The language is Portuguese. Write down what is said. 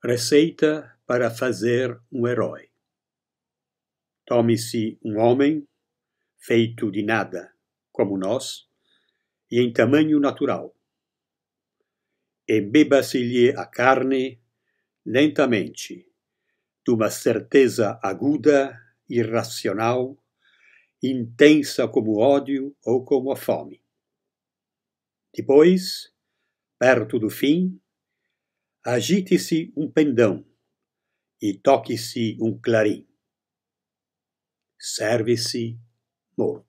Receita para fazer um herói. Tome-se um homem, feito de nada, como nós, e em tamanho natural. Embeba-se-lhe a carne, lentamente, de uma certeza aguda, irracional, intensa como ódio ou como a fome. Depois, perto do fim, agite-se um pendão e toque-se um clarim. Serve-se morto.